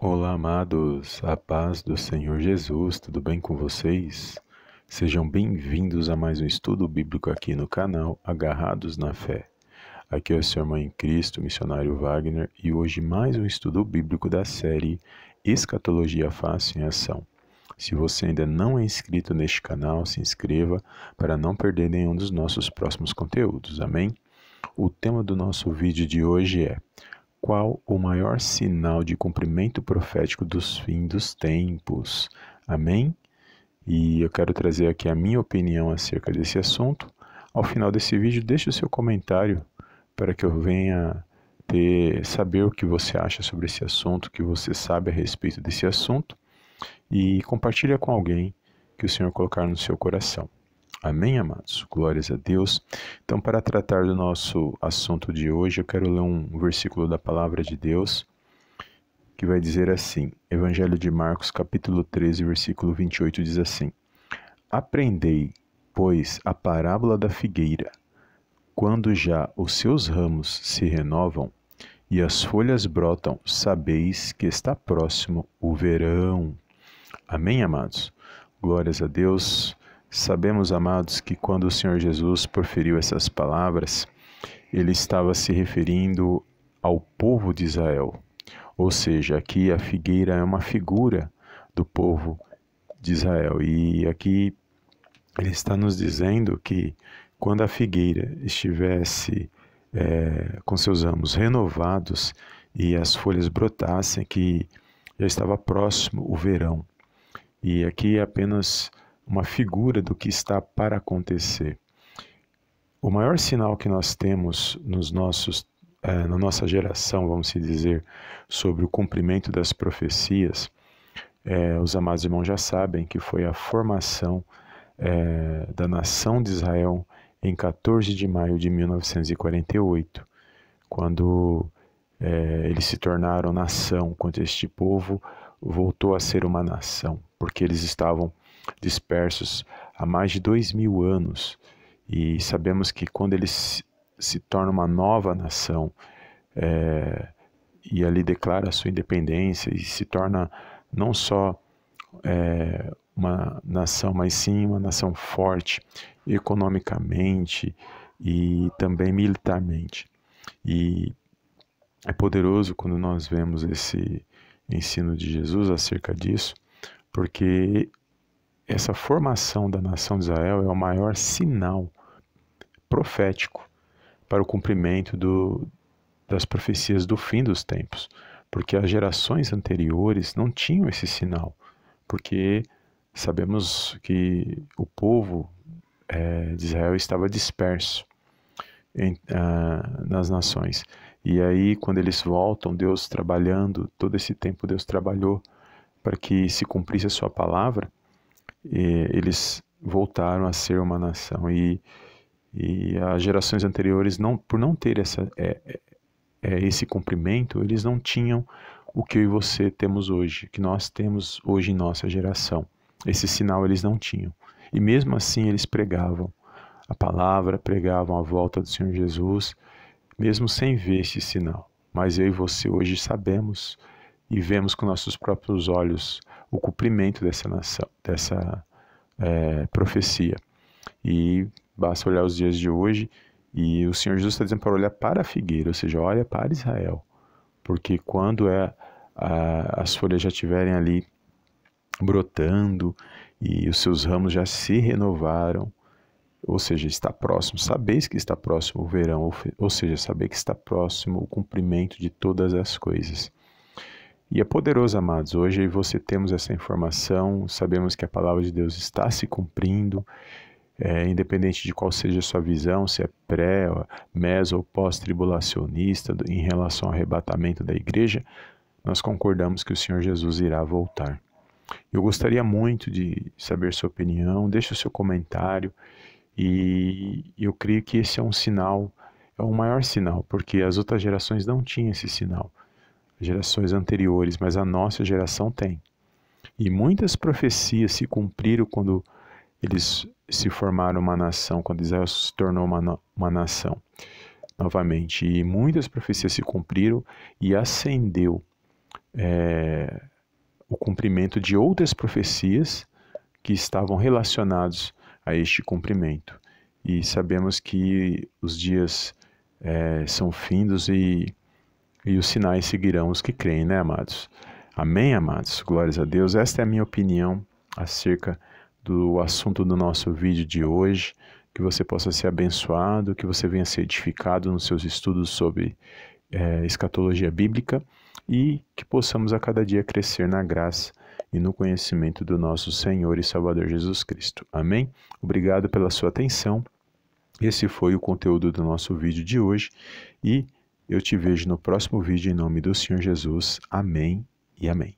Olá, amados, a paz do Senhor Jesus, tudo bem com vocês? Sejam bem-vindos a mais um estudo bíblico aqui no canal Agarrados na Fé. Aqui é o seu irmão em Cristo, missionário Wagner, e hoje mais um estudo bíblico da série Escatologia Fácil em Ação. Se você ainda não é inscrito neste canal, se inscreva para não perder nenhum dos nossos próximos conteúdos, amém? O tema do nosso vídeo de hoje é qual o maior sinal de cumprimento profético dos fim dos tempos? Amém? E eu quero trazer aqui a minha opinião acerca desse assunto. Ao final desse vídeo, deixe o seu comentário para que eu venha ter saber o que você acha sobre esse assunto, o que você sabe a respeito desse assunto e compartilha com alguém que o Senhor colocar no seu coração. Amém, amados? Glórias a Deus. Então, para tratar do nosso assunto de hoje, eu quero ler um versículo da palavra de Deus que vai dizer assim: Evangelho de Marcos, capítulo 13, versículo 28 diz assim: Aprendei, pois, a parábola da figueira. Quando já os seus ramos se renovam e as folhas brotam, sabeis que está próximo o verão. Amém, amados? Glórias a Deus. Sabemos, amados, que quando o Senhor Jesus proferiu essas palavras, ele estava se referindo ao povo de Israel. Ou seja, aqui a figueira é uma figura do povo de Israel. E aqui ele está nos dizendo que quando a figueira estivesse é, com seus ramos renovados e as folhas brotassem, que já estava próximo o verão. E aqui apenas uma figura do que está para acontecer. O maior sinal que nós temos nos nossos, eh, na nossa geração, vamos dizer, sobre o cumprimento das profecias, eh, os amados irmãos já sabem que foi a formação eh, da nação de Israel em 14 de maio de 1948, quando eles se tornaram nação, quando este povo voltou a ser uma nação, porque eles estavam dispersos há mais de dois mil anos e sabemos que quando eles se torna uma nova nação é, e ali declara sua independência e se torna não só é, uma nação, mas sim uma nação forte economicamente e também militarmente. E é poderoso quando nós vemos esse ensino de Jesus acerca disso, porque essa formação da nação de Israel é o maior sinal profético para o cumprimento do, das profecias do fim dos tempos, porque as gerações anteriores não tinham esse sinal, porque sabemos que o povo é, de Israel estava disperso em, ah, nas nações. E aí, quando eles voltam, Deus trabalhando, todo esse tempo Deus trabalhou para que se cumprisse a sua palavra eles voltaram a ser uma nação. E, e as gerações anteriores, não, por não ter essa, é, é, é, esse cumprimento, eles não tinham o que eu e você temos hoje, que nós temos hoje em nossa geração. Esse sinal eles não tinham. E mesmo assim eles pregavam a palavra, pregavam a volta do Senhor Jesus, mesmo sem ver esse sinal. Mas eu e você hoje sabemos e vemos com nossos próprios olhos o cumprimento dessa, nação, dessa é, profecia. E basta olhar os dias de hoje e o Senhor Jesus está dizendo para olhar para a figueira, ou seja, olha para Israel, porque quando é a, as folhas já estiverem ali brotando e os seus ramos já se renovaram, ou seja, está próximo, sabeis que está próximo o verão, ou, ou seja, saber que está próximo o cumprimento de todas as coisas. E é poderoso, amados. Hoje você temos essa informação, sabemos que a palavra de Deus está se cumprindo, é, independente de qual seja a sua visão, se é pré, meso ou pós-tribulacionista em relação ao arrebatamento da igreja, nós concordamos que o Senhor Jesus irá voltar. Eu gostaria muito de saber sua opinião, deixe o seu comentário e eu creio que esse é um sinal, é o maior sinal, porque as outras gerações não tinham esse sinal gerações anteriores, mas a nossa geração tem. E muitas profecias se cumpriram quando eles se formaram uma nação, quando Israel se tornou uma, uma nação novamente. E muitas profecias se cumpriram e ascendeu é, eh, o cumprimento de outras profecias que estavam relacionados a este cumprimento. E sabemos que os dias é, são findos e e os sinais seguirão os que creem, né, amados? Amém, amados? Glórias a Deus. Esta é a minha opinião acerca do assunto do nosso vídeo de hoje. Que você possa ser abençoado, que você venha ser edificado nos seus estudos sobre é, escatologia bíblica e que possamos a cada dia crescer na graça e no conhecimento do nosso Senhor e Salvador Jesus Cristo. Amém? Obrigado pela sua atenção. Esse foi o conteúdo do nosso vídeo de hoje e eu te vejo no próximo vídeo em nome do Senhor Jesus. Amém e amém.